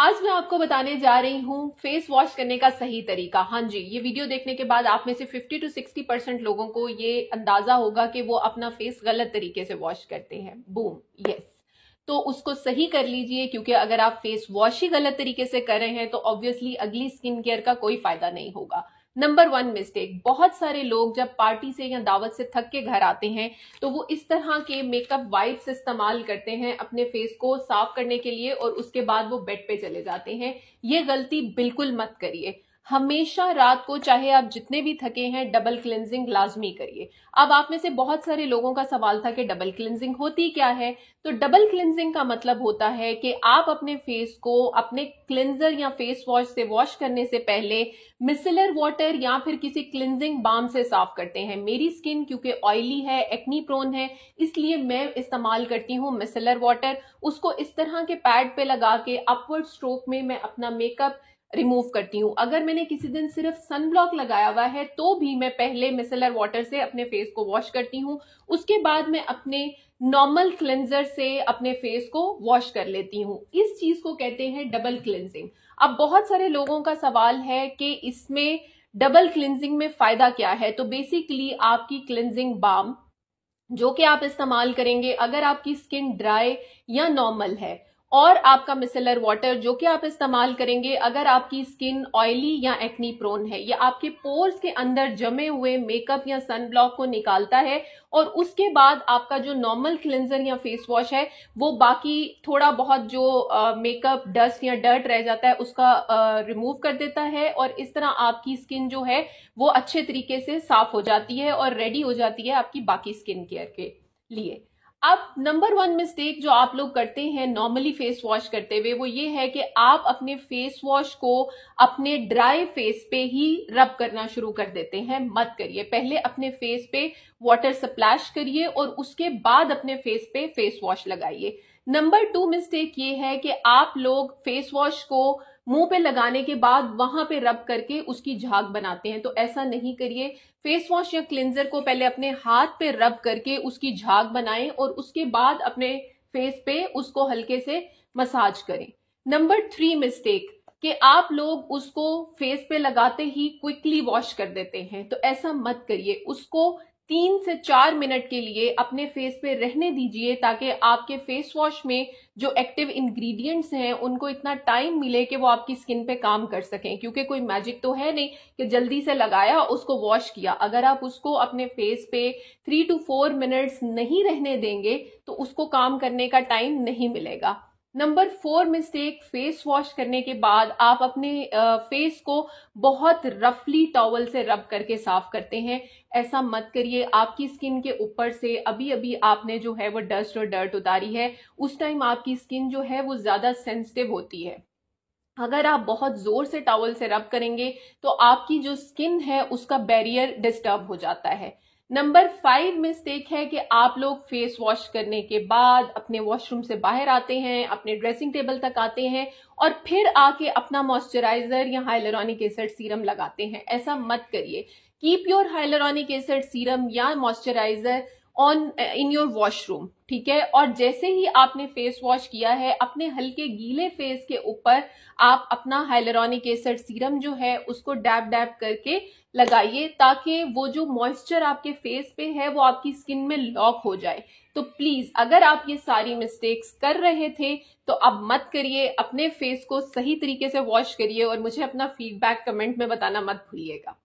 आज मैं आपको बताने जा रही हूँ फेस वॉश करने का सही तरीका हाँ जी ये वीडियो देखने के बाद आप में से 50 टू 60 परसेंट लोगों को ये अंदाजा होगा कि वो अपना फेस गलत तरीके से वॉश करते हैं बूम यस तो उसको सही कर लीजिए क्योंकि अगर आप फेस वॉश ही गलत तरीके से कर रहे हैं तो ऑब्वियसली अगली स्किन केयर का कोई फायदा नहीं होगा नंबर वन मिस्टेक बहुत सारे लोग जब पार्टी से या दावत से थक के घर आते हैं तो वो इस तरह के मेकअप वाइप्स इस्तेमाल करते हैं अपने फेस को साफ करने के लिए और उसके बाद वो बेड पे चले जाते हैं ये गलती बिल्कुल मत करिए हमेशा रात को चाहे आप जितने भी थके हैं डबल क्लिनजिंग लाजमी करिए अब आप में से बहुत सारे लोगों का सवाल था कि डबल क्लिनजिंग होती क्या है तो डबल क्लिनजिंग का मतलब होता है कि आप अपने फेस को अपने क्लिनजर या फेस वॉश से वॉश करने से पहले मिसलर वाटर या फिर किसी क्लिनजिंग बाम से साफ करते हैं मेरी स्किन क्योंकि ऑयली है एक्नी प्रोन है इसलिए मैं इस्तेमाल करती हूँ मिसलर वाटर उसको इस तरह के पैड पे लगा के अपवर्ड स्ट्रोक में मैं अपना मेकअप रिमूव करती हूँ अगर मैंने किसी दिन सिर्फ सनब्लॉक लगाया हुआ है तो भी मैं पहले मिसलर वाटर से अपने फेस को वॉश करती हूँ उसके बाद मैं अपने नॉर्मल क्लेंजर से अपने फेस को वॉश कर लेती हूँ इस चीज को कहते हैं डबल क्लेंजिंग अब बहुत सारे लोगों का सवाल है कि इसमें डबल क्लिनजिंग में फायदा क्या है तो बेसिकली आपकी क्लिनजिंग बाम जो कि आप इस्तेमाल करेंगे अगर आपकी स्किन ड्राई या नॉर्मल है और आपका मिसलर वाटर जो कि आप इस्तेमाल करेंगे अगर आपकी स्किन ऑयली या एक्नी प्रोन है या आपके पोर्स के अंदर जमे हुए मेकअप या सनब्लॉक को निकालता है और उसके बाद आपका जो नॉर्मल क्लिंजर या फेस वॉश है वो बाकी थोड़ा बहुत जो मेकअप डस्ट या डर्ट रह जाता है उसका रिमूव कर देता है और इस तरह आपकी स्किन जो है वो अच्छे तरीके से साफ हो जाती है और रेडी हो जाती है आपकी बाकी स्किन केयर के लिए अब नंबर वन मिस्टेक जो आप लोग करते हैं नॉर्मली फेस वॉश करते हुए वो ये है कि आप अपने फेस वॉश को अपने ड्राई फेस पे ही रब करना शुरू कर देते हैं मत करिए पहले अपने फेस पे वाटर सप्लैश करिए और उसके बाद अपने फेस पे फेस वॉश लगाइए नंबर टू मिस्टेक ये है कि आप लोग फेस वॉश को मुंह पे लगाने के बाद वहां पे रब करके उसकी झाग बनाते हैं तो ऐसा नहीं करिए फेस वॉश या क्लिनजर को पहले अपने हाथ पे रब करके उसकी झाग बनाएं और उसके बाद अपने फेस पे उसको हल्के से मसाज करें नंबर थ्री मिस्टेक कि आप लोग उसको फेस पे लगाते ही क्विकली वॉश कर देते हैं तो ऐसा मत करिए उसको तीन से चार मिनट के लिए अपने फेस पे रहने दीजिए ताकि आपके फेस वॉश में जो एक्टिव इंग्रेडिएंट्स हैं उनको इतना टाइम मिले कि वो आपकी स्किन पे काम कर सकें क्योंकि कोई मैजिक तो है नहीं कि जल्दी से लगाया उसको वॉश किया अगर आप उसको अपने फेस पे थ्री टू फोर मिनट्स नहीं रहने देंगे तो उसको काम करने का टाइम नहीं मिलेगा number four mistake face wash करने के बाद आप अपने फेस को बहुत रफली टॉवल से रब करके साफ करते हैं ऐसा मत करिए आपकी स्किन के ऊपर से अभी अभी आपने जो है वो डस्ट और डर्ट उतारी है उस टाइम आपकी स्किन जो है वो ज़्यादा सेंसिटिव होती है अगर आप बहुत ज़ोर से टॉवल से रब करेंगे तो आपकी जो स्किन है उसका बैरियर डिस्टर्ब हो जाता है नंबर फाइव मिस्टेक है कि आप लोग फेस वॉश करने के बाद अपने वॉशरूम से बाहर आते हैं अपने ड्रेसिंग टेबल तक आते हैं और फिर आके अपना मॉइस्चराइजर या हाइलरॉनिक एसिड सीरम लगाते हैं ऐसा मत करिए keep your hyaluronic acid serum या moisturizer on in your washroom ठीक है और जैसे ही आपने फेस वॉश किया है अपने हल्के गीले फेस के ऊपर आप अपना हाइलरॉनिक एसिड सीरम जो है उसको डैब डैब करके लगाइए ताकि वो जो मॉइस्चर आपके फेस पे है वो आपकी स्किन में लॉक हो जाए तो प्लीज अगर आप ये सारी मिस्टेक्स कर रहे थे तो अब मत करिए अपने फेस को सही तरीके से वॉश करिए और मुझे अपना फीडबैक कमेंट में बताना मत भूलिएगा